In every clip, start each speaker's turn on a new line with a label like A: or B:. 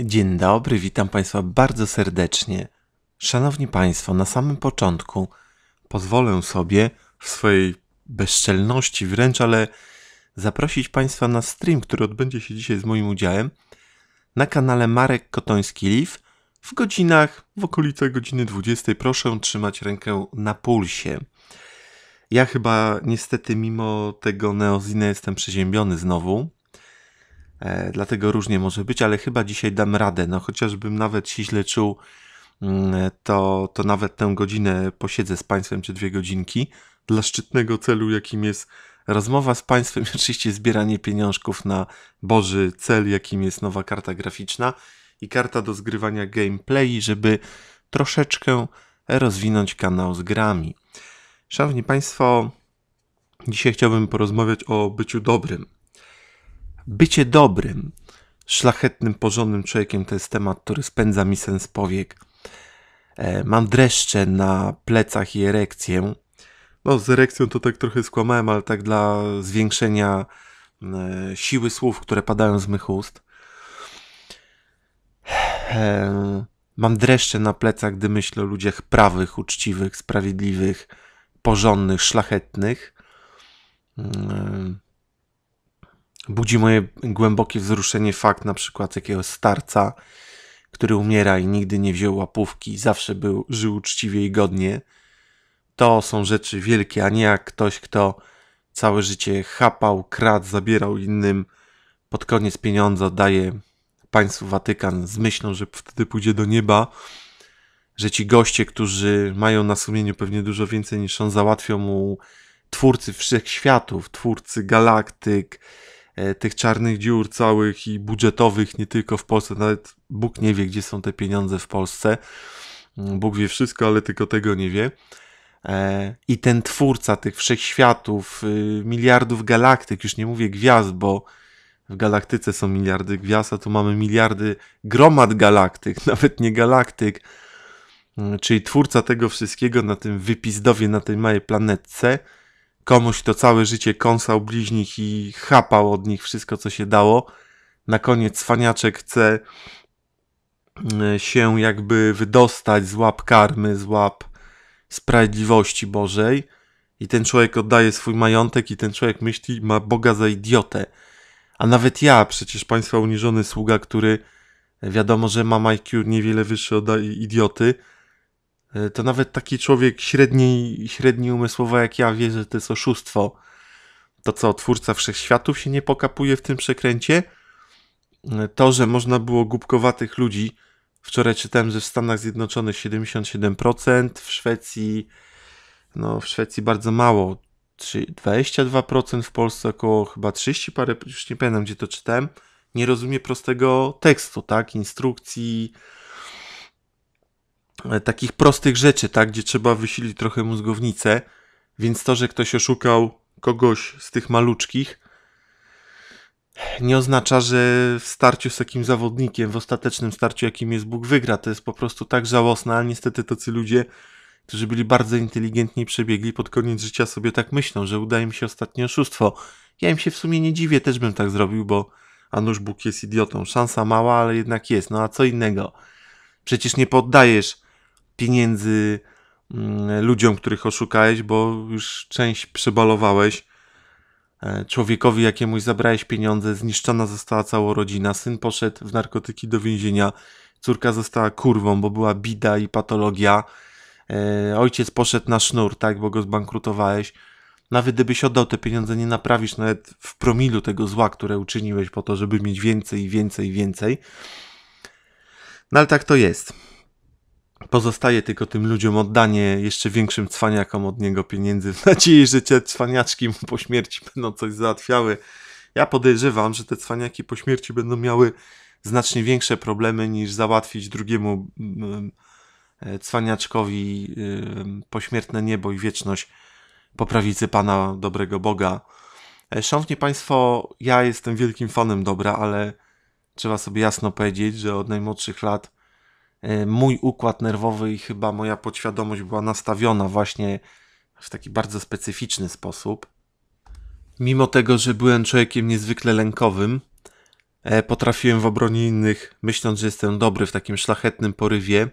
A: Dzień dobry, witam Państwa bardzo serdecznie. Szanowni Państwo, na samym początku pozwolę sobie w swojej bezczelności wręcz, ale zaprosić Państwa na stream, który odbędzie się dzisiaj z moim udziałem na kanale Marek Kotoński Live w godzinach w okolice godziny 20. Proszę trzymać rękę na pulsie. Ja chyba niestety mimo tego neozina jestem przeziębiony znowu. E, dlatego różnie może być, ale chyba dzisiaj dam radę. No chociażbym nawet się źle czuł, mm, to, to nawet tę godzinę posiedzę z Państwem, czy dwie godzinki, dla szczytnego celu, jakim jest rozmowa z Państwem, oczywiście zbieranie pieniążków na Boży cel, jakim jest nowa karta graficzna i karta do zgrywania gameplay, żeby troszeczkę rozwinąć kanał z grami. Szanowni Państwo, dzisiaj chciałbym porozmawiać o byciu dobrym bycie dobrym, szlachetnym, porządnym człowiekiem to jest temat, który spędza mi sens powiek. E, mam dreszcze na plecach i erekcję. No, z erekcją to tak trochę skłamałem, ale tak dla zwiększenia e, siły słów, które padają z mych ust. E, mam dreszcze na plecach, gdy myślę o ludziach prawych, uczciwych, sprawiedliwych, porządnych, szlachetnych. Mm, budzi moje głębokie wzruszenie fakt na przykład jakiegoś starca, który umiera i nigdy nie wziął łapówki, zawsze był, żył uczciwie i godnie. To są rzeczy wielkie, a nie jak ktoś, kto całe życie chapał, kradł, zabierał innym, pod koniec pieniądza daje państwu Watykan z myślą, że wtedy pójdzie do nieba, że ci goście, którzy mają na sumieniu pewnie dużo więcej niż on, załatwią mu twórcy wszechświatów, twórcy galaktyk, E, tych czarnych dziur całych i budżetowych, nie tylko w Polsce, nawet Bóg nie wie, gdzie są te pieniądze w Polsce. Mm, Bóg wie wszystko, ale tylko tego nie wie. E, I ten twórca tych wszechświatów, y, miliardów galaktyk, już nie mówię gwiazd, bo w galaktyce są miliardy gwiazd, a tu mamy miliardy gromad galaktyk, nawet nie galaktyk. Mm, Czyli twórca tego wszystkiego na tym wypizdowie, na tej małej planetce, komuś, kto całe życie kąsał bliźnich i chapał od nich wszystko, co się dało. Na koniec faniaczek chce mm, się jakby wydostać z łap karmy, z łap sprawiedliwości Bożej. I ten człowiek oddaje swój majątek, i ten człowiek myśli, ma Boga za idiotę. A nawet ja, przecież państwa uniżony sługa, który wiadomo, że ma IQ niewiele wyższy od idioty, E, to nawet taki człowiek średniej, średniej umysłowa jak ja wie, że to jest oszustwo. To, co twórca wszechświatów się nie pokapuje w tym przekręcie, e, to, że można było głupkowatych ludzi. Wczoraj czytałem, że w Stanach Zjednoczonych 77%, w Szwecji, no w Szwecji bardzo mało, 22%, w Polsce około chyba 30 parę, już nie pamiętam gdzie to czytałem. Nie rozumie prostego tekstu, tak, instrukcji, E, takich prostych rzeczy, tak, gdzie trzeba wysilić trochę mózgownicę, więc to, że ktoś oszukał kogoś z tych maluczkich, nie oznacza, że w starciu z takim zawodnikiem, w ostatecznym starciu, jakim jest Bóg, wygra. To jest po prostu tak żałosne, ale niestety tacy ludzie, którzy byli bardzo inteligentni, przebiegli pod koniec życia sobie tak myślą, że uda im się ostatnie oszustwo. Ja im się w sumie nie dziwię, też bym tak zrobił, bo a nuż Bóg jest idiotą. Szansa mała, ale jednak jest. No a co innego? Przecież nie poddajesz pieniędzy mm, ludziom, których oszukałeś, bo już część przebalowałeś. E, człowiekowi jakiemuś zabrałeś pieniądze, zniszczona została cała rodzina, syn poszedł w narkotyki do więzienia, córka została kurwą, bo była bida i patologia, e, ojciec poszedł na sznur, tak, bo go zbankrutowałeś. Nawet gdybyś oddał te pieniądze, nie naprawisz nawet w promilu tego zła, które uczyniłeś po to, żeby mieć więcej i więcej i więcej. No ale tak to jest. Pozostaje tylko tym ludziom oddanie jeszcze większym cwaniakom od niego pieniędzy w nadziei, że te cwaniaczki mu po śmierci będą coś załatwiały. Ja podejrzewam, że te cwaniaki po śmierci będą miały znacznie większe problemy niż załatwić drugiemu mm, e, cwaniaczkowi pośmiertne niebo i wieczność po prawicy Pana dobrego Boga. E, szanowni Państwo, ja jestem wielkim fanem dobra, ale trzeba sobie jasno powiedzieć, że od najmłodszych lat E, mój układ nerwowy i chyba moja podświadomość była nastawiona właśnie w taki bardzo specyficzny sposób. Mimo tego, że byłem człowiekiem niezwykle lękowym, e, potrafiłem w obronie innych, myśląc, że jestem dobry w takim szlachetnym porywie,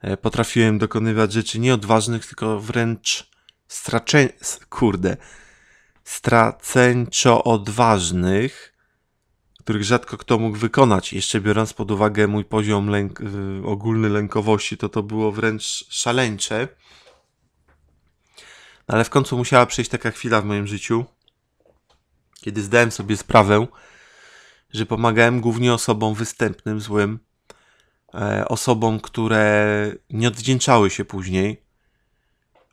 A: e, potrafiłem dokonywać rzeczy nieodważnych, tylko wręcz straczeń... kurde, straceńczo odważnych, których rzadko kto mógł wykonać. Jeszcze biorąc pod uwagę mój poziom lęk, y, ogólny lękowości, to to było wręcz szaleńcze. No, ale w końcu musiała przyjść taka chwila w moim życiu, kiedy zdałem sobie sprawę, że pomagałem głównie osobom występnym, złym, e, osobom, które nie odwdzięczały się później,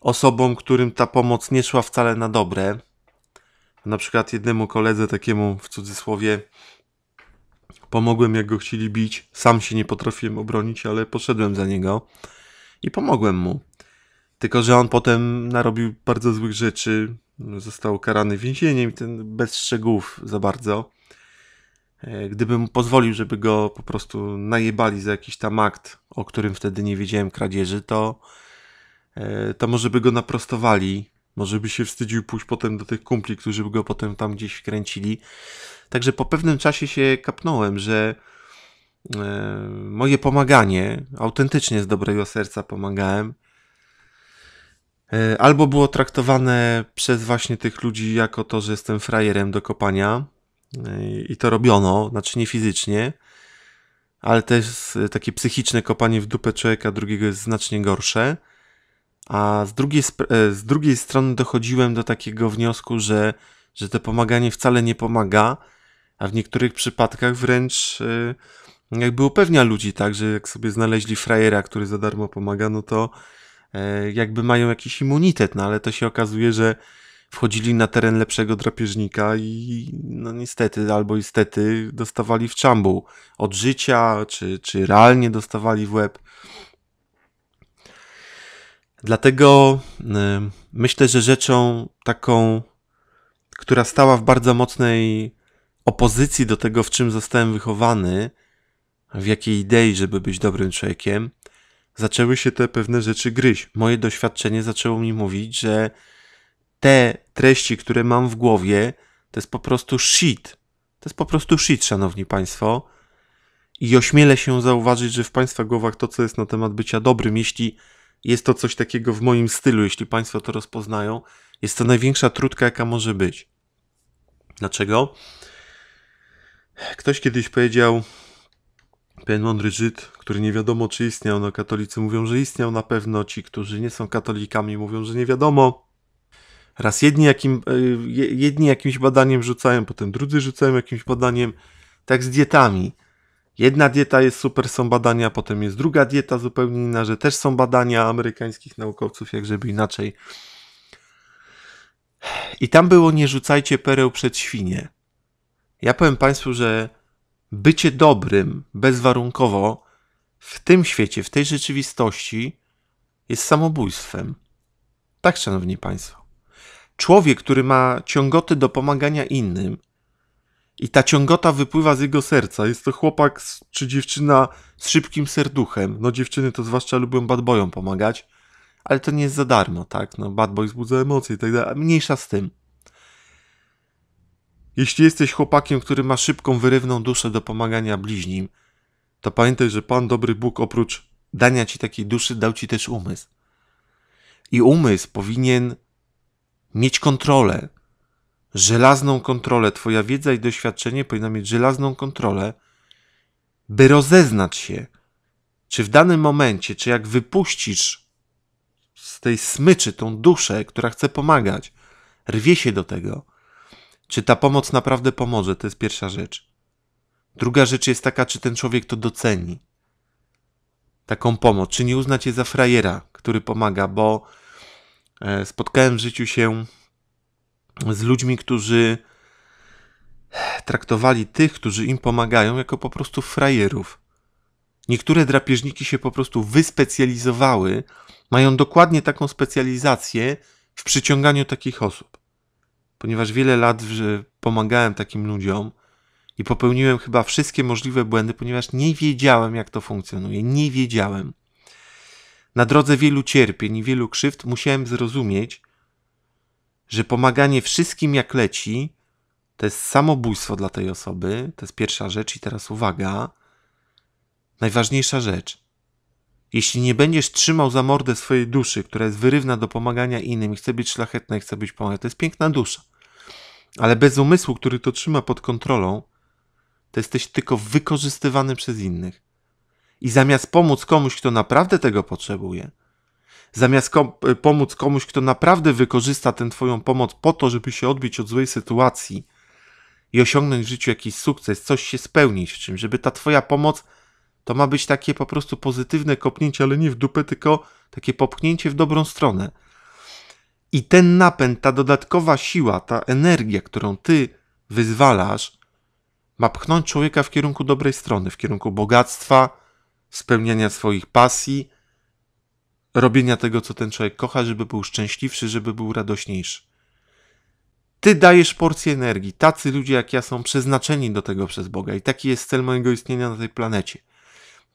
A: osobom, którym ta pomoc nie szła wcale na dobre. Na przykład jednemu koledze, takiemu w cudzysłowie Pomogłem, jak go chcieli bić. Sam się nie potrafiłem obronić, ale poszedłem za niego i pomogłem mu. Tylko, że on potem narobił bardzo złych rzeczy. Został karany więzieniem i ten bez szczegółów za bardzo. E, gdybym pozwolił, żeby go po prostu najebali za jakiś tam akt, o którym wtedy nie wiedziałem kradzieży, to, e, to może by go naprostowali. Może by się wstydził pójść potem do tych kumpli, którzy by go potem tam gdzieś wkręcili. Także po pewnym czasie się kapnąłem, że e, moje pomaganie, autentycznie z dobrego serca pomagałem, e, albo było traktowane przez właśnie tych ludzi jako to, że jestem frajerem do kopania e, i to robiono, znaczy nie fizycznie, ale też takie psychiczne kopanie w dupę człowieka drugiego jest znacznie gorsze. A z drugiej, z drugiej strony dochodziłem do takiego wniosku, że, że to pomaganie wcale nie pomaga, a w niektórych przypadkach wręcz y, jakby upewnia ludzi, tak, że jak sobie znaleźli frajera, który za darmo pomaga, no to e, jakby mają jakiś immunitet, no ale to się okazuje, że wchodzili na teren lepszego drapieżnika i no niestety albo istety dostawali w czambuł od życia, czy, czy realnie dostawali w łeb. Dlatego y, myślę, że rzeczą taką, która stała w bardzo mocnej opozycji do tego, w czym zostałem wychowany, w jakiej idei, żeby być dobrym człowiekiem, zaczęły się te pewne rzeczy gryźć. Moje doświadczenie zaczęło mi mówić, że te treści, które mam w głowie, to jest po prostu shit. To jest po prostu shit, szanowni państwo. I ośmielę się zauważyć, że w państwa głowach to, co jest na temat bycia dobrym, jeśli jest to coś takiego w moim stylu, jeśli państwo to rozpoznają, jest to największa trudka, jaka może być. Dlaczego? Ktoś kiedyś powiedział, pewien mądry Żyd, który nie wiadomo czy istniał, no katolicy mówią, że istniał na pewno, ci, którzy nie są katolikami mówią, że nie wiadomo. Raz jedni, jakim, e, jedni jakimś badaniem rzucają, potem drudzy rzucają jakimś badaniem, tak z dietami. Jedna dieta jest super, są badania, potem jest druga dieta zupełnie inna, że też są badania amerykańskich naukowców, jak żeby inaczej. I tam było nie rzucajcie pereł przed świnie. Ja powiem Państwu, że bycie dobrym bezwarunkowo w tym świecie, w tej rzeczywistości jest samobójstwem. Tak, Szanowni Państwo. Człowiek, który ma ciągoty do pomagania innym i ta ciągota wypływa z jego serca, jest to chłopak czy dziewczyna z szybkim serduchem. No, dziewczyny to zwłaszcza lubią bad boyom pomagać ale to nie jest za darmo, tak? No, bad boy wzbudza emocje i tak dalej. Mniejsza z tym. Jeśli jesteś chłopakiem, który ma szybką, wyrywną duszę do pomagania bliźnim, to pamiętaj, że Pan dobry Bóg oprócz dania ci takiej duszy dał ci też umysł. I umysł powinien mieć kontrolę, żelazną kontrolę. Twoja wiedza i doświadczenie powinna mieć żelazną kontrolę, by rozeznać się, czy w danym momencie, czy jak wypuścisz z tej smyczy tą duszę, która chce pomagać, rwie się do tego czy ta pomoc naprawdę pomoże? To jest pierwsza rzecz. Druga rzecz jest taka, czy ten człowiek to doceni. Taką pomoc. Czy nie uznać je za frajera, który pomaga, bo e, spotkałem w życiu się z ludźmi, którzy traktowali tych, którzy im pomagają, jako po prostu frajerów. Niektóre drapieżniki się po prostu wyspecjalizowały, mają dokładnie taką specjalizację w przyciąganiu takich osób ponieważ wiele lat pomagałem takim ludziom i popełniłem chyba wszystkie możliwe błędy, ponieważ nie wiedziałem, jak to funkcjonuje. Nie wiedziałem. Na drodze wielu cierpień i wielu krzywd musiałem zrozumieć, że pomaganie wszystkim jak leci to jest samobójstwo dla tej osoby. To jest pierwsza rzecz, i teraz uwaga. Najważniejsza rzecz. Jeśli nie będziesz trzymał za mordę swojej duszy, która jest wyrywna do pomagania innym i chce być szlachetna i chce być pomagana, to jest piękna dusza. Ale bez umysłu, który to trzyma pod kontrolą, to jesteś tylko wykorzystywany przez innych. I zamiast pomóc komuś, kto naprawdę tego potrzebuje, zamiast kom e, pomóc komuś, kto naprawdę wykorzysta tę Twoją pomoc po to, żeby się odbić od złej sytuacji i osiągnąć w życiu jakiś sukces, coś się spełnić w czym, żeby ta Twoja pomoc to ma być takie po prostu pozytywne kopnięcie, ale nie w dupę, tylko takie popchnięcie w dobrą stronę i ten napęd, ta dodatkowa siła, ta energia, którą ty wyzwalasz, ma pchnąć człowieka w kierunku dobrej strony, w kierunku bogactwa, spełniania swoich pasji, robienia tego, co ten człowiek kocha, żeby był szczęśliwszy, żeby był radośniejszy. Ty dajesz porcję energii. Tacy ludzie jak ja są przeznaczeni do tego przez Boga i taki jest cel mojego istnienia na tej planecie.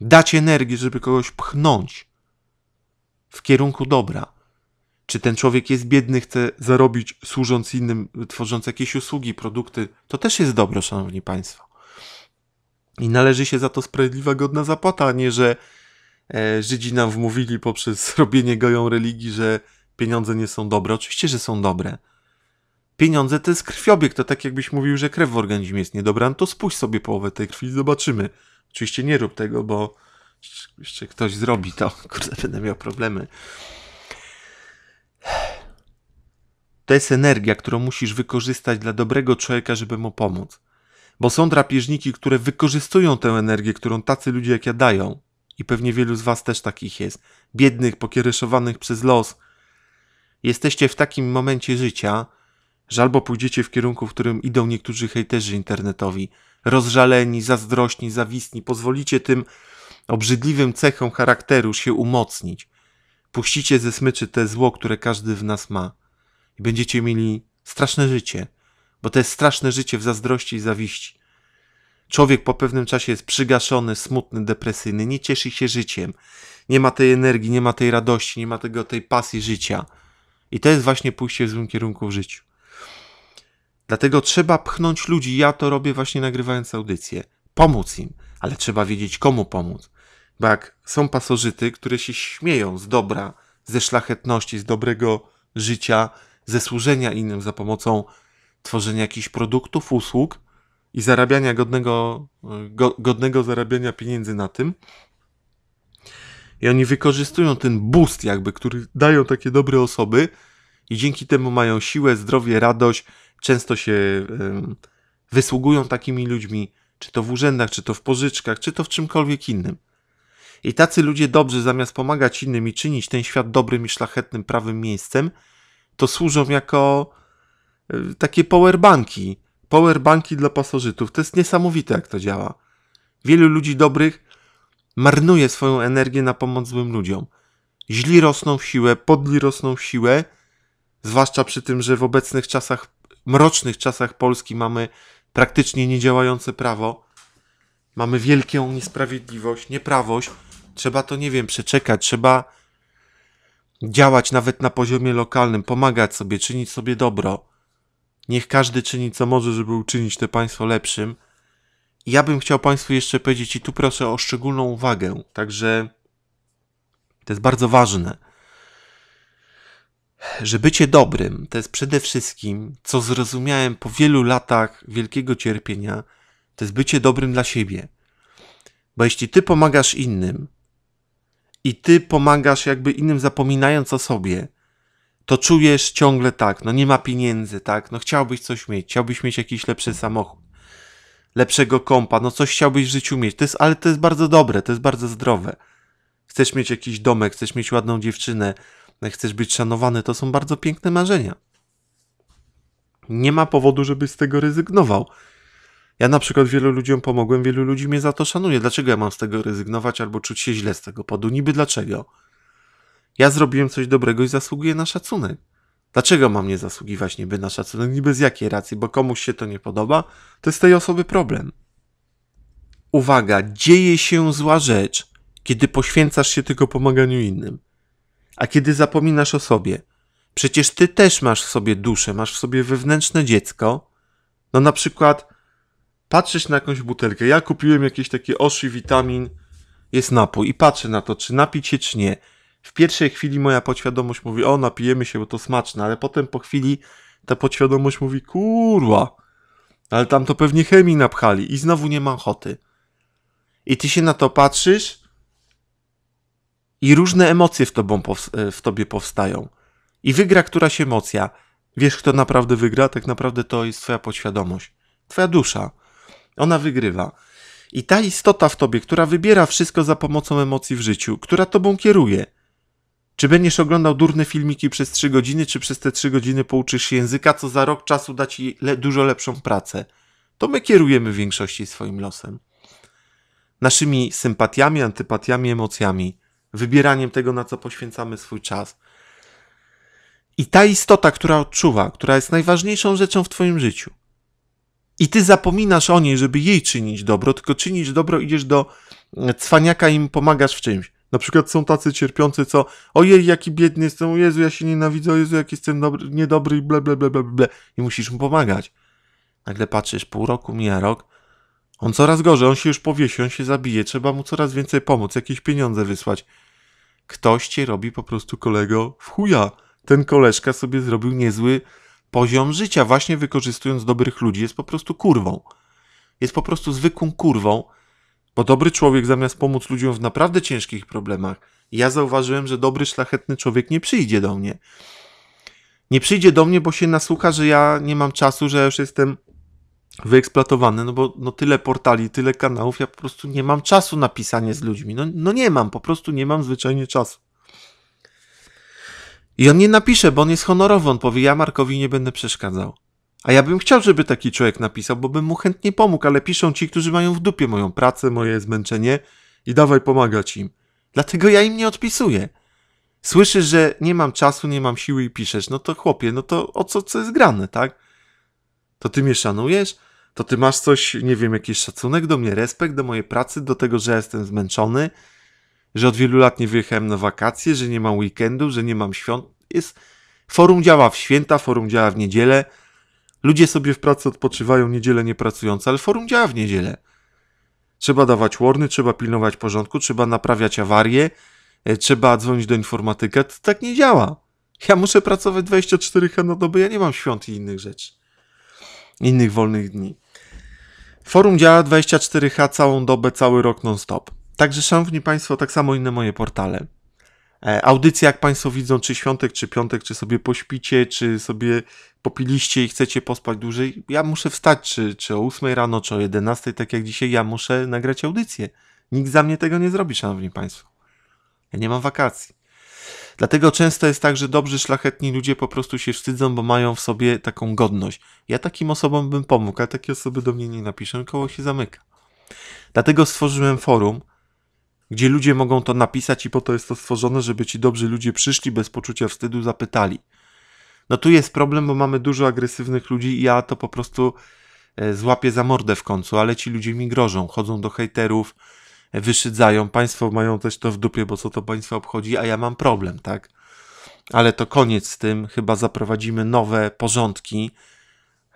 A: Dać energię, żeby kogoś pchnąć w kierunku dobra czy ten człowiek jest biedny, chce zarobić służąc innym, tworząc jakieś usługi, produkty. To też jest dobro, szanowni państwo. I należy się za to sprawiedliwa, godna zapłata, a nie, że e, Żydzi nam wmówili poprzez robienie goją religii, że pieniądze nie są dobre. Oczywiście, że są dobre. Pieniądze to jest krwiobieg, to tak jakbyś mówił, że krew w organizmie jest niedobra, no to spójrz sobie połowę tej krwi i zobaczymy. Oczywiście nie rób tego, bo jeszcze ktoś zrobi to, kurde, będę miał problemy. To jest energia, którą musisz wykorzystać dla dobrego człowieka, żeby mu pomóc. Bo są drapieżniki, które wykorzystują tę energię, którą tacy ludzie jak ja dają. I pewnie wielu z was też takich jest. Biednych, pokiereszowanych przez los. Jesteście w takim momencie życia, że albo pójdziecie w kierunku, w którym idą niektórzy hejterzy internetowi. Rozżaleni, zazdrośni, zawistni. Pozwolicie tym obrzydliwym cechom charakteru się umocnić. Puścicie ze smyczy te zło, które każdy w nas ma będziecie mieli straszne życie, bo to jest straszne życie w zazdrości i zawiści. Człowiek po pewnym czasie jest przygaszony, smutny, depresyjny, nie cieszy się życiem, nie ma tej energii, nie ma tej radości, nie ma tego, tej pasji życia. I to jest właśnie pójście w złym kierunku w życiu. Dlatego trzeba pchnąć ludzi. Ja to robię właśnie nagrywając audycję. Pomóc im, ale trzeba wiedzieć, komu pomóc. Bo jak są pasożyty, które się śmieją z dobra, ze szlachetności, z dobrego życia, ze służenia innym za pomocą tworzenia jakichś produktów, usług i zarabiania godnego, e, godnego zarabiania pieniędzy na tym. I oni wykorzystują ten boost, jakby, który dają takie dobre osoby, i dzięki temu mają siłę, zdrowie, radość. Często się wysługują takimi ludźmi, czy to w urzędach, czy to w pożyczkach, czy to w czymkolwiek innym. I tacy ludzie dobrzy, zamiast pomagać innym i czynić ten świat dobrym i szlachetnym, prawym miejscem, to służą jako e, takie powerbanki. Powerbanki dla pasożytów. To jest niesamowite, jak to działa. Wielu ludzi dobrych marnuje swoją energię na pomoc złym ludziom. Źli rosną w siłę, podli rosną w siłę, zwłaszcza przy tym, że w obecnych czasach, mrocznych czasach Polski mamy praktycznie niedziałające prawo. Mamy wielką niesprawiedliwość, nieprawość. Trzeba to, nie wiem, przeczekać, trzeba działać nawet na poziomie lokalnym, pomagać sobie, czynić sobie dobro. Niech każdy czyni co może, żeby uczynić to państwo lepszym. I ja bym chciał Państwu jeszcze powiedzieć, i tu proszę o szczególną uwagę, także to jest bardzo ważne, że bycie dobrym to jest przede wszystkim, co zrozumiałem po wielu latach wielkiego cierpienia, to jest bycie dobrym dla siebie. Bo jeśli ty pomagasz innym, i ty pomagasz jakby innym zapominając o sobie, to czujesz ciągle tak, no nie ma pieniędzy, tak, no chciałbyś coś mieć, chciałbyś mieć jakiś lepszy samochód, lepszego kompa, no coś chciałbyś w życiu mieć, to jest, ale to jest bardzo dobre, to jest bardzo zdrowe. Chcesz mieć jakiś domek, chcesz mieć ładną dziewczynę, chcesz być szanowany, to są bardzo piękne marzenia. Nie ma powodu, żebyś z tego rezygnował. Ja na przykład wielu ludziom pomogłem, wielu ludzi mnie za to szanuje. Dlaczego ja mam z tego rezygnować albo czuć się źle z tego podu? Niby dlaczego? Ja zrobiłem coś dobrego i zasługuję na szacunek. Dlaczego mam nie zasługiwać niby na szacunek? Niby z jakiej racji? Bo komuś się to nie podoba, to jest tej osoby problem. Uwaga, dzieje się zła rzecz, kiedy poświęcasz się tylko pomaganiu innym, a kiedy zapominasz o sobie. Przecież ty też masz w sobie duszę, masz w sobie wewnętrzne dziecko. No na przykład Patrzysz na jakąś butelkę. Ja kupiłem jakieś takie oszy, witamin, jest napój i patrzę na to, czy napić się, czy nie. W pierwszej chwili moja podświadomość mówi, o, napijemy się, bo to smaczne, ale potem po chwili ta podświadomość mówi, kurwa, ale tam to pewnie chemii napchali i znowu nie mam ochoty. I ty się na to patrzysz i różne emocje w, tobą e, w tobie powstają. I wygra któraś emocja. Wiesz, kto naprawdę wygra? Tak naprawdę to jest twoja podświadomość. Twoja dusza ona wygrywa. I ta istota w tobie, która wybiera wszystko za pomocą emocji w życiu, która tobą kieruje. Czy będziesz oglądał durne filmiki przez 3 godziny, czy przez te 3 godziny pouczysz się języka, co za rok czasu da ci le dużo lepszą pracę? To my kierujemy w większości swoim losem. Naszymi sympatiami, antypatiami, emocjami, wybieraniem tego, na co poświęcamy swój czas. I ta istota, która odczuwa, która jest najważniejszą rzeczą w Twoim życiu, i ty zapominasz o niej, żeby jej czynić dobro, tylko czynić dobro, idziesz do e, cwaniaka i im pomagasz w czymś. Na przykład są tacy cierpiący, co ojej, jaki biedny jestem, o Jezu, ja się nienawidzę, o Jezu, jaki jestem dobry, niedobry i ble, ble, ble, ble, ble. I musisz mu pomagać. Nagle patrzysz, pół roku, mija rok, on coraz gorzej, on się już powiesi, on się zabije, trzeba mu coraz więcej pomóc, jakieś pieniądze wysłać. Ktoś cię robi po prostu kolego w chuja. Ten koleżka sobie zrobił niezły poziom życia, właśnie wykorzystując dobrych ludzi, jest po prostu kurwą. Jest po prostu zwykłą kurwą, bo dobry człowiek zamiast pomóc ludziom w naprawdę ciężkich problemach, ja zauważyłem, że dobry, szlachetny człowiek nie przyjdzie do mnie. Nie przyjdzie do mnie, bo się nasłucha, że ja nie mam czasu, że ja już jestem wyeksploatowany, no bo no tyle portali, tyle kanałów, ja po prostu nie mam czasu na pisanie z ludźmi. No, no nie mam, po prostu nie mam zwyczajnie czasu. I on nie napisze, bo on jest honorowy. On powie, ja Markowi nie będę przeszkadzał. A ja bym chciał, żeby taki człowiek napisał, bo bym mu chętnie pomógł, ale piszą ci, którzy mają w dupie moją pracę, moje zmęczenie i dawaj pomagać im. Dlatego ja im nie odpisuję. Słyszysz, że nie mam czasu, nie mam siły i piszesz. No to chłopie, no to o co, co jest grane, tak? To ty mnie szanujesz? To ty masz coś, nie wiem, jakiś szacunek do mnie, respekt do mojej pracy, do tego, że jestem zmęczony, że od wielu lat nie wyjechałem na wakacje, że nie mam weekendu, że nie mam świąt. Jest... Forum działa w święta, forum działa w niedzielę. Ludzie sobie w pracy odpoczywają, niedzielę nie pracując, ale forum działa w niedzielę. Trzeba dawać warny, trzeba pilnować porządku, trzeba naprawiać awarie, e, trzeba dzwonić do informatyka. To tak nie działa. Ja muszę pracować 24 h na dobę, ja nie mam świąt i innych rzeczy. Innych wolnych dni. Forum działa 24h całą dobę, cały rok non-stop. Także, szanowni państwo, tak samo inne moje portale. E, audycje, jak państwo widzą, czy świątek, czy piątek, czy sobie pośpicie, czy sobie popiliście i chcecie pospać dłużej, ja muszę wstać, czy, czy o 8 rano, czy o 11, tak jak dzisiaj, ja muszę nagrać audycję. Nikt za mnie tego nie zrobi, szanowni państwo. Ja nie mam wakacji. Dlatego często jest tak, że dobrzy, szlachetni ludzie po prostu się wstydzą, bo mają w sobie taką godność. Ja takim osobom bym pomógł, a takie osoby do mnie nie napiszą, koło się zamyka. Dlatego stworzyłem forum, gdzie ludzie mogą to napisać i po to jest to stworzone, żeby ci dobrzy ludzie przyszli bez poczucia wstydu, zapytali. No tu jest problem, bo mamy dużo agresywnych ludzi i ja to po prostu e, złapię za mordę w końcu, ale ci ludzie mi grożą, chodzą do hejterów, e, wyszydzają, państwo mają też to w dupie, bo co to państwo obchodzi, a ja mam problem, tak? Ale to koniec z tym, chyba zaprowadzimy nowe porządki,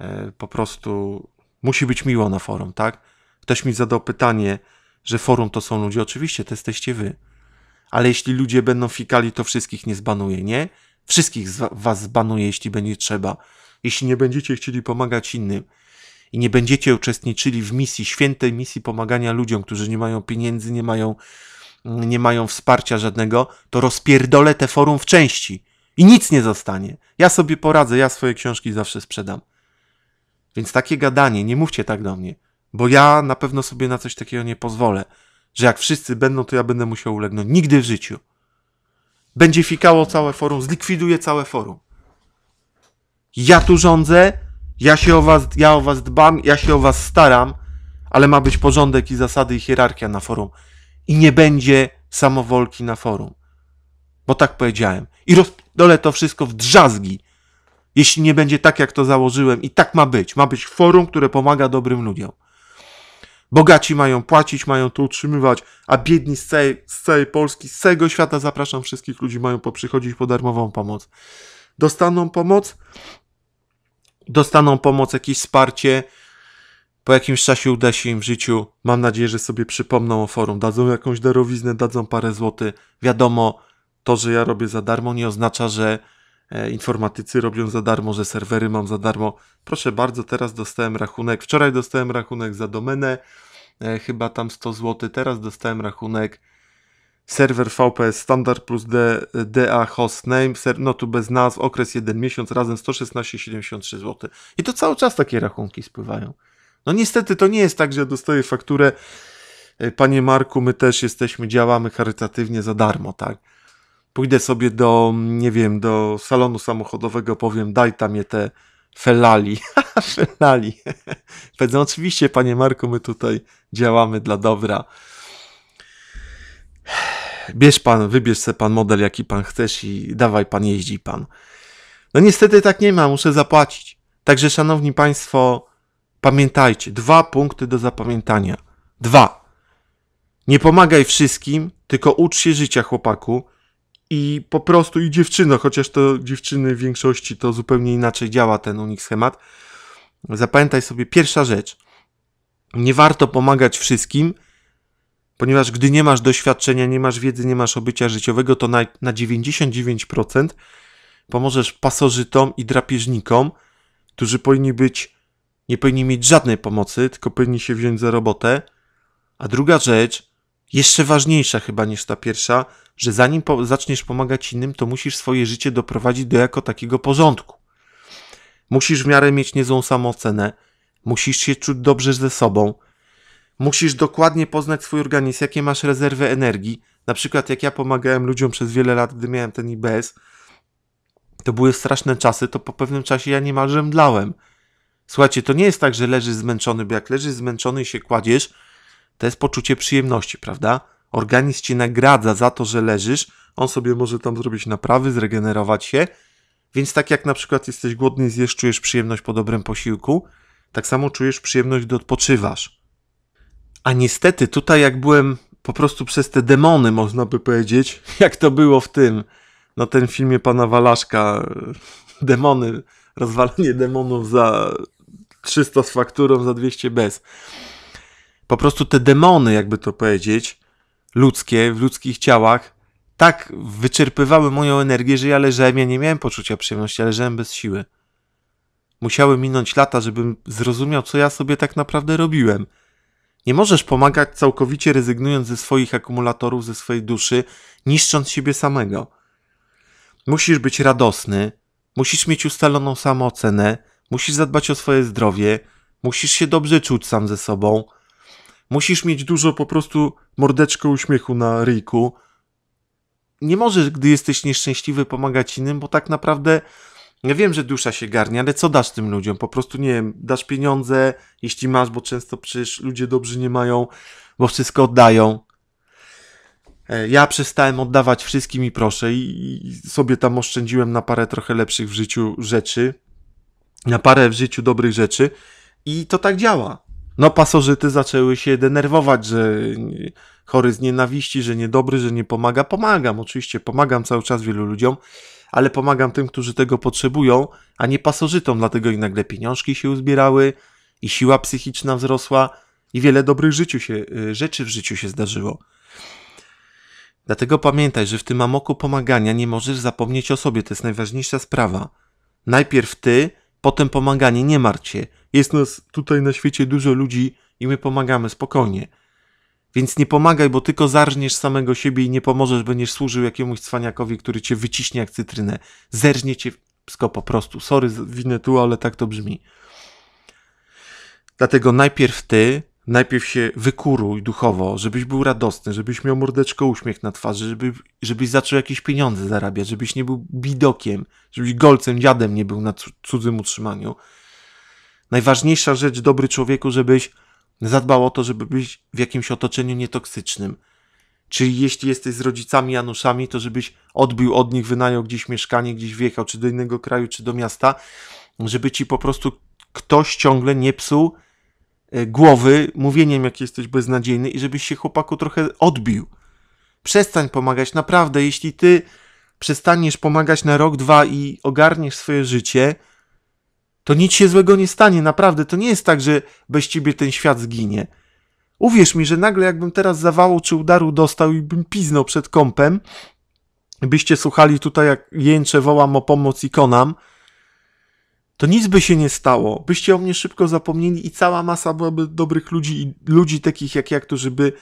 A: e, po prostu musi być miło na forum, tak? Ktoś mi zadał pytanie, że forum to są ludzie, oczywiście to jesteście wy. Ale jeśli ludzie będą fikali, to wszystkich nie zbanuje, nie? Wszystkich was zbanuje, jeśli będzie trzeba. Jeśli nie będziecie chcieli pomagać innym i nie będziecie uczestniczyli w misji, świętej misji pomagania ludziom, którzy nie mają pieniędzy, nie mają, nie mają wsparcia żadnego, to rozpierdolę te forum w części i nic nie zostanie. Ja sobie poradzę, ja swoje książki zawsze sprzedam. Więc takie gadanie, nie mówcie tak do mnie. Bo ja na pewno sobie na coś takiego nie pozwolę. Że jak wszyscy będą, to ja będę musiał ulegnąć. Nigdy w życiu. Będzie fikało całe forum, zlikwiduje całe forum. Ja tu rządzę, ja się o was, ja o was dbam, ja się o was staram, ale ma być porządek i zasady i hierarchia na forum. I nie będzie samowolki na forum. Bo tak powiedziałem. I rozdolę to wszystko w drzazgi jeśli nie będzie tak, jak to założyłem. I tak ma być. Ma być forum, które pomaga dobrym ludziom. Bogaci mają płacić, mają to utrzymywać, a biedni z całej, z całej Polski, z całego świata, zapraszam wszystkich ludzi, mają poprzychodzić po darmową pomoc. Dostaną pomoc, dostaną pomoc, jakieś wsparcie. Po jakimś czasie uda się im w życiu, mam nadzieję, że sobie przypomną o forum, dadzą jakąś darowiznę, dadzą parę złotych. Wiadomo, to, że ja robię za darmo, nie oznacza, że E, informatycy robią za darmo, że serwery mam za darmo. Proszę bardzo, teraz dostałem rachunek. Wczoraj dostałem rachunek za domenę, e, chyba tam 100 zł. Teraz dostałem rachunek serwer VPS standard plus D, DA hostname, no tu bez nazw, okres 1 miesiąc, razem 116,73 zł. I to cały czas takie rachunki spływają. No niestety to nie jest tak, że dostaję fakturę, e, panie Marku, my też jesteśmy, działamy charytatywnie za darmo, tak? pójdę sobie do, nie wiem, do salonu samochodowego, powiem, daj tam je te Felali. felali. Powiedzą, oczywiście, panie Marku, my tutaj działamy dla dobra. Bierz pan, wybierz se pan model, jaki pan chcesz i dawaj pan, jeździ pan. No niestety tak nie ma, muszę zapłacić. Także, szanowni państwo, pamiętajcie, dwa punkty do zapamiętania. Dwa. Nie pomagaj wszystkim, tylko ucz się życia, chłopaku i po prostu i dziewczyno, chociaż to dziewczyny w większości to zupełnie inaczej działa ten u nich schemat. Zapamiętaj sobie pierwsza rzecz. Nie warto pomagać wszystkim, ponieważ gdy nie masz doświadczenia, nie masz wiedzy, nie masz obycia życiowego, to na, na 99% pomożesz pasożytom i drapieżnikom, którzy powinni być, nie powinni mieć żadnej pomocy, tylko powinni się wziąć za robotę. A druga rzecz, jeszcze ważniejsza chyba niż ta pierwsza, że zanim po zaczniesz pomagać innym, to musisz swoje życie doprowadzić do jako takiego porządku. Musisz w miarę mieć niezłą samoocenę, musisz się czuć dobrze ze sobą, musisz dokładnie poznać swój organizm, jakie masz rezerwy energii. Na przykład jak ja pomagałem ludziom przez wiele lat, gdy miałem ten IBS, to były straszne czasy, to po pewnym czasie ja niemalże mdlałem. Słuchajcie, to nie jest tak, że leżysz zmęczony, bo jak leżysz zmęczony i się kładziesz, to jest poczucie przyjemności, prawda? Organizm cię nagradza za to, że leżysz, on sobie może tam zrobić naprawy, zregenerować się. Więc tak jak na przykład jesteś głodny, zjesz, czujesz przyjemność po dobrym posiłku, tak samo czujesz przyjemność, gdy odpoczywasz. A niestety tutaj jak byłem po prostu przez te demony, można by powiedzieć, jak to było w tym, no ten filmie pana Walaszka, demony, rozwalenie demonów za 300 z fakturą, za 200 bez po prostu te demony, jakby to powiedzieć, ludzkie, w ludzkich ciałach, tak wyczerpywały moją energię, że ja leżałem, ja nie miałem poczucia przyjemności, ale leżałem bez siły. Musiały minąć lata, żebym zrozumiał, co ja sobie tak naprawdę robiłem. Nie możesz pomagać całkowicie rezygnując ze swoich akumulatorów, ze swojej duszy, niszcząc siebie samego. Musisz być radosny, musisz mieć ustaloną samoocenę, musisz zadbać o swoje zdrowie, musisz się dobrze czuć sam ze sobą, Musisz mieć dużo po prostu mordeczko uśmiechu na ryjku. Nie możesz, gdy jesteś nieszczęśliwy, pomagać innym, bo tak naprawdę ja wiem, że dusza się garnie, ale co dasz tym ludziom? Po prostu nie wiem, dasz pieniądze, jeśli masz, bo często przecież ludzie dobrzy nie mają, bo wszystko oddają. E, ja przestałem oddawać wszystkim i proszę, i sobie tam oszczędziłem na parę trochę lepszych w życiu rzeczy, na parę w życiu dobrych rzeczy, i to tak działa no pasożyty zaczęły się denerwować, że chory z nienawiści, że niedobry, że nie pomaga. Pomagam, oczywiście, pomagam cały czas wielu ludziom, ale pomagam tym, którzy tego potrzebują, a nie pasożytom, dlatego i nagle pieniążki się uzbierały, i siła psychiczna wzrosła, i wiele dobrych życiu się, y, rzeczy w życiu się zdarzyło. Dlatego pamiętaj, że w tym amoku pomagania nie możesz zapomnieć o sobie, to jest najważniejsza sprawa. Najpierw ty, potem pomaganie, nie martw się. Jest nas tutaj na świecie dużo ludzi i my pomagamy spokojnie. Więc nie pomagaj, bo tylko zarżniesz samego siebie i nie pomożesz, będziesz służył jakiemuś cwaniakowi, który cię wyciśnie jak cytrynę. Zerżnie cię wszystko po prostu. Sorry, winę tu, ale tak to brzmi. Dlatego najpierw ty, najpierw się wykuruj duchowo, żebyś był radosny, żebyś miał mordeczko uśmiech na twarzy, żeby, żebyś zaczął jakieś pieniądze zarabiać, żebyś nie był bidokiem, żebyś golcem, dziadem nie był na cudzym utrzymaniu, Najważniejsza rzecz, dobry człowieku, żebyś zadbał o to, żeby być w jakimś otoczeniu nietoksycznym. Czyli jeśli jesteś z rodzicami Januszami, to żebyś odbił od nich, wynajął gdzieś mieszkanie, gdzieś wjechał, czy do innego kraju, czy do miasta, żeby ci po prostu ktoś ciągle nie psuł e, głowy mówieniem, jak jesteś beznadziejny i żebyś się chłopaku trochę odbił. Przestań pomagać, naprawdę, jeśli ty przestaniesz pomagać na rok, dwa i ogarniesz swoje życie, to nic się złego nie stanie, naprawdę. To nie jest tak, że bez ciebie ten świat zginie. Uwierz mi, że nagle jakbym teraz zawału czy udaru dostał i bym piznął przed kąpem, byście słuchali tutaj jak jęczę, wołam o pomoc i konam, to nic by się nie stało. Byście o mnie szybko zapomnieli i cała masa byłaby dobrych ludzi i ludzi takich jak ja, którzy by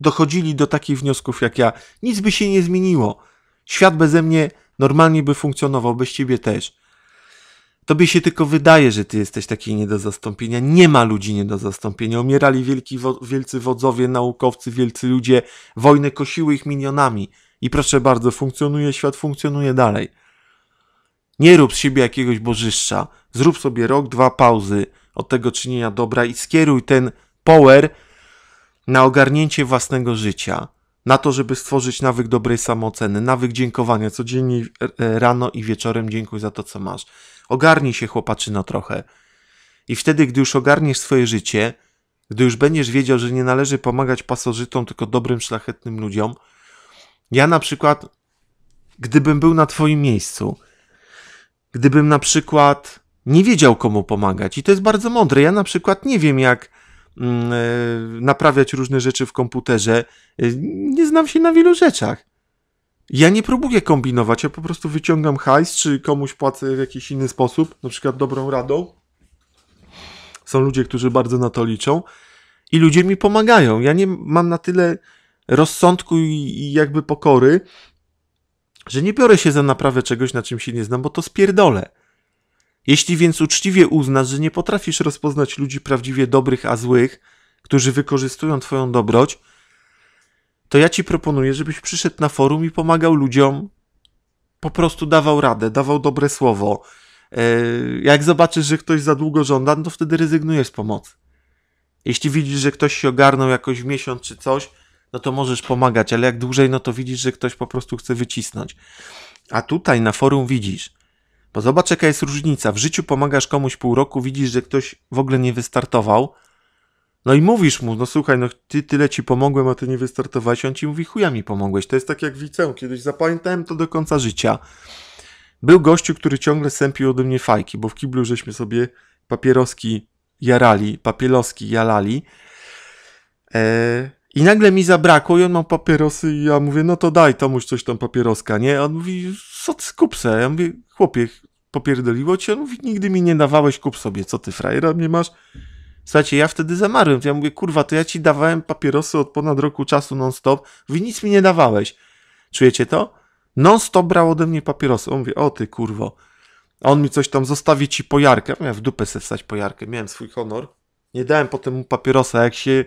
A: dochodzili do takich wniosków jak ja. Nic by się nie zmieniło. Świat beze mnie normalnie by funkcjonował, bez ciebie też. Tobie się tylko wydaje, że ty jesteś taki nie do zastąpienia. Nie ma ludzi nie do zastąpienia. Umierali wielki wo wielcy wodzowie, naukowcy, wielcy ludzie. Wojny kosiły ich milionami. I proszę bardzo, funkcjonuje świat, funkcjonuje dalej. Nie rób z siebie jakiegoś bożyszcza. Zrób sobie rok, dwa pauzy od tego czynienia dobra i skieruj ten power na ogarnięcie własnego życia na to, żeby stworzyć nawyk dobrej samooceny, nawyk dziękowania codziennie e, e, rano i wieczorem dziękuj za to, co masz. Ogarnij się chłopaczyno trochę. I wtedy, gdy już ogarniesz swoje życie, gdy już będziesz wiedział, że nie należy pomagać pasożytom, tylko dobrym, szlachetnym ludziom, ja na przykład, gdybym był na Twoim miejscu, gdybym na przykład nie wiedział, komu pomagać, i to jest bardzo mądre, ja na przykład nie wiem, jak Mm, e, naprawiać różne rzeczy w komputerze. E, nie znam się na wielu rzeczach. Ja nie próbuję kombinować, ja po prostu wyciągam hajs, czy komuś płacę w jakiś inny sposób, na przykład dobrą radą. Są ludzie, którzy bardzo na to liczą i ludzie mi pomagają. Ja nie mam na tyle rozsądku i, jakby pokory, że nie biorę się za naprawę czegoś, na czym się nie znam, bo to spierdolę. Jeśli więc uczciwie uznasz, że nie potrafisz rozpoznać ludzi prawdziwie dobrych a złych, którzy wykorzystują Twoją dobroć, to ja Ci proponuję, żebyś przyszedł na forum i pomagał ludziom, po prostu dawał radę, dawał dobre słowo. E, jak zobaczysz, że ktoś za długo żąda, no to wtedy rezygnujesz z pomocy. Jeśli widzisz, że ktoś się ogarnął jakoś w miesiąc czy coś, no to możesz pomagać, ale jak dłużej, no to widzisz, że ktoś po prostu chce wycisnąć. A tutaj na forum widzisz, bo zobacz, jaka jest różnica. W życiu pomagasz komuś pół roku, widzisz, że ktoś w ogóle nie wystartował. No i mówisz mu, no słuchaj, no ty tyle ci pomogłem, a ty nie wystartowałeś. On ci mówi, chuja mi pomogłeś. To jest tak jak w Kiedyś zapamiętałem to do końca życia. Był gościu, który ciągle sępił ode mnie fajki, bo w kiblu żeśmy sobie papieroski jarali, papieloski jalali. Eee, I nagle mi zabrakło i on ma papierosy i ja mówię, no to daj, to muś coś tam papieroska, nie? A on mówi, co ty kupse? Ja mówię, chłopie, popierdoliło cię? On mówi, nigdy mi nie dawałeś, kup sobie, co ty frajera mnie masz? Słuchajcie, ja wtedy zamarłem, ja mówię, kurwa, to ja ci dawałem papierosy od ponad roku czasu non-stop, wy nic mi nie dawałeś. Czujecie to? Non-stop brał ode mnie papierosy. On mówi, o ty kurwo. A on mi coś tam, zostawi ci pojarkę. Ja w dupę se wstać pojarkę, miałem swój honor. Nie dałem potem mu papierosa, jak się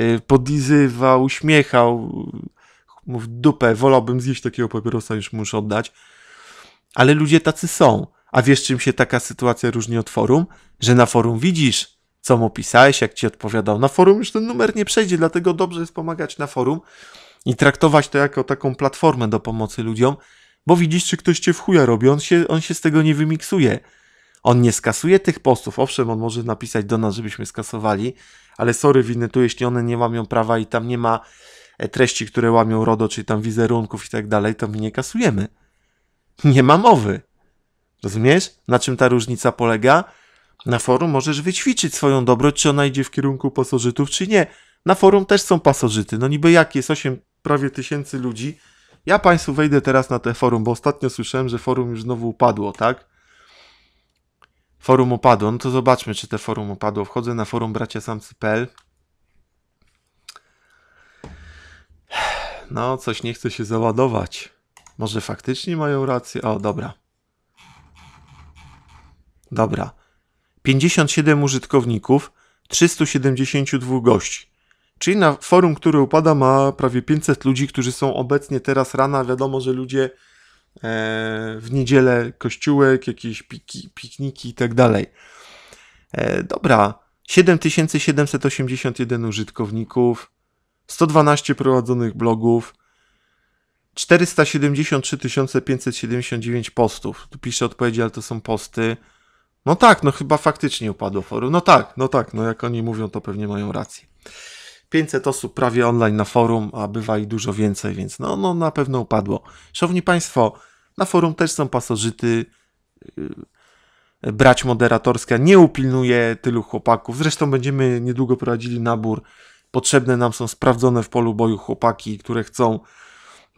A: y, podizywał, uśmiechał, Mów dupę, wolałbym zjeść takiego papierosa, już muszę oddać. Ale ludzie tacy są. A wiesz, czym się taka sytuacja różni od forum? Że na forum widzisz, co mu pisałeś, jak ci odpowiadał. Na forum już ten numer nie przejdzie, dlatego dobrze jest pomagać na forum i traktować to jako taką platformę do pomocy ludziom, bo widzisz, czy ktoś cię w chuja robi, on się, on się z tego nie wymiksuje. On nie skasuje tych postów, owszem, on może napisać do nas, żebyśmy skasowali, ale sorry, winny tu, jeśli one nie łamią prawa i tam nie ma E, treści, które łamią RODO, czyli tam wizerunków i tak dalej, to my nie kasujemy. Nie ma mowy. Rozumiesz, na czym ta różnica polega? Na forum możesz wyćwiczyć swoją dobroć, czy ona idzie w kierunku pasożytów, czy nie. Na forum też są pasożyty. No niby jak jest 8 prawie tysięcy ludzi. Ja Państwu wejdę teraz na te forum, bo ostatnio słyszałem, że forum już znowu upadło, tak? Forum upadło, no to zobaczmy, czy te forum upadło. Wchodzę na forum braciasamcy.pl. No, coś nie chce się załadować. Może faktycznie mają rację? O, dobra. Dobra. 57 użytkowników, 372 gości. Czyli na forum, które upada, ma prawie 500 ludzi, którzy są obecnie teraz rana. Wiadomo, że ludzie e, w niedzielę kościółek, jakieś piki, pikniki i tak dalej. E, dobra, 7781 użytkowników, 112 prowadzonych blogów, 473 579 postów. Tu piszę odpowiedzi, ale to są posty. No tak, no chyba faktycznie upadło forum. No tak, no tak, no jak oni mówią, to pewnie mają rację. 500 osób prawie online na forum, a bywa i dużo więcej, więc no, no na pewno upadło. Szanowni Państwo, na forum też są pasożyty. Brać moderatorska nie upilnuje tylu chłopaków. Zresztą będziemy niedługo prowadzili nabór Potrzebne nam są sprawdzone w polu boju chłopaki, które chcą,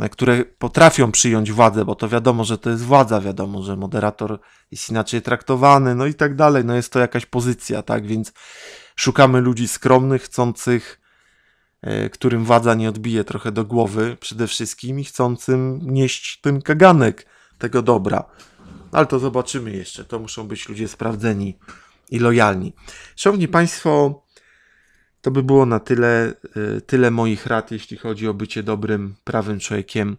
A: e, które potrafią przyjąć władzę, bo to wiadomo, że to jest władza, wiadomo, że moderator jest inaczej traktowany, no i tak dalej. No jest to jakaś pozycja, tak? Więc szukamy ludzi skromnych, chcących, e, którym władza nie odbije trochę do głowy przede wszystkim i chcącym nieść ten kaganek tego dobra. Ale to zobaczymy jeszcze. To muszą być ludzie sprawdzeni i lojalni. Szanowni Państwo, to by było na tyle, y, tyle moich rad, jeśli chodzi o bycie dobrym, prawym człowiekiem.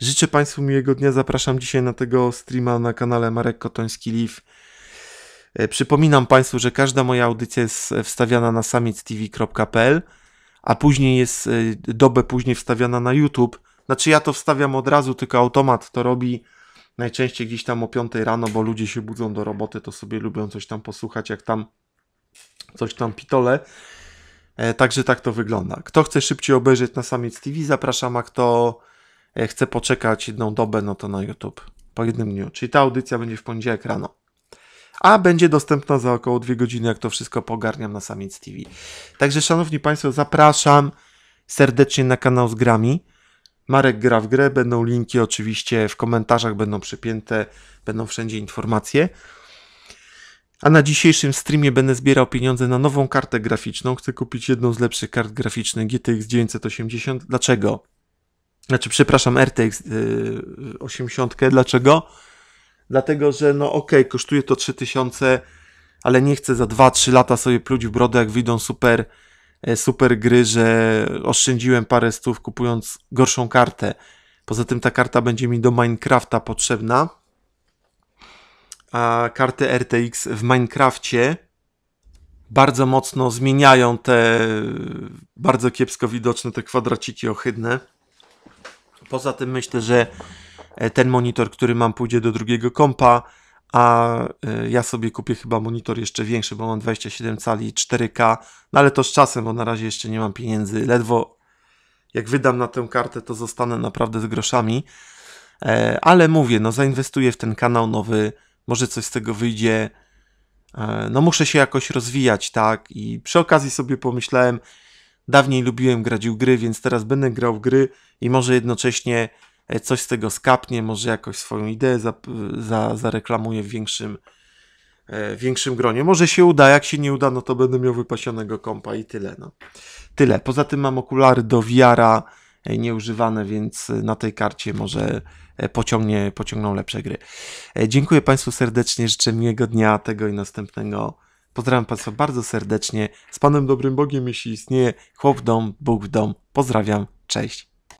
A: Życzę Państwu miłego dnia. Zapraszam dzisiaj na tego streama na kanale Marek Kotoński Live. Y, przypominam Państwu, że każda moja audycja jest y, wstawiana na summittv.pl, a później jest dobę później wstawiana na YouTube. Znaczy ja to wstawiam od razu, tylko automat to robi najczęściej gdzieś tam o 5 rano, bo ludzie się budzą do roboty, to sobie lubią coś tam posłuchać, jak tam coś tam pitole. E, także tak to wygląda. Kto chce szybciej obejrzeć na Summit TV, zapraszam, a kto e, chce poczekać jedną dobę, no to na YouTube po jednym dniu. Czyli ta audycja będzie w poniedziałek rano. A będzie dostępna za około dwie godziny, jak to wszystko pogarniam na Summit TV. Także szanowni Państwo, zapraszam serdecznie na kanał z grami. Marek gra w grę, będą linki oczywiście w komentarzach, będą przypięte, będą wszędzie informacje. A na dzisiejszym streamie będę zbierał pieniądze na nową kartę graficzną. Chcę kupić jedną z lepszych kart graficznych GTX 980. Dlaczego? Znaczy, przepraszam, RTX yy, 80. Dlaczego? Dlatego, że no okej, okay, kosztuje to 3000, ale nie chcę za 2-3 lata sobie pluć w brodę, jak wyjdą super, e, super gry, że oszczędziłem parę stów kupując gorszą kartę. Poza tym ta karta będzie mi do Minecrafta potrzebna a karty RTX w Minecrafcie bardzo mocno zmieniają te bardzo kiepsko widoczne te kwadraciki ohydne. Poza tym myślę, że e, ten monitor, który mam, pójdzie do drugiego kompa, a e, ja sobie kupię chyba monitor jeszcze większy, bo mam 27 cali 4K, no ale to z czasem, bo na razie jeszcze nie mam pieniędzy. Ledwo jak wydam na tę kartę, to zostanę naprawdę z groszami. E, ale mówię, no zainwestuję w ten kanał nowy może coś z tego wyjdzie. E, no, muszę się jakoś rozwijać, tak? I przy okazji sobie pomyślałem, dawniej lubiłem grać w gry, więc teraz będę grał w gry i może jednocześnie e, coś z tego skapnie, może jakoś swoją ideę za, za, zareklamuję w większym, e, w większym gronie. Może się uda, jak się nie uda, no to będę miał wypasionego kompa i tyle. No. Tyle. Poza tym mam okulary do wiara nieużywane, więc na tej karcie może E, pociągnie, pociągną lepsze gry. E, dziękuję Państwu serdecznie, życzę miłego dnia tego i następnego. Pozdrawiam Państwa bardzo serdecznie. Z Panem Dobrym Bogiem, jeśli istnieje. Chłop w dom, Bóg w dom. Pozdrawiam. Cześć.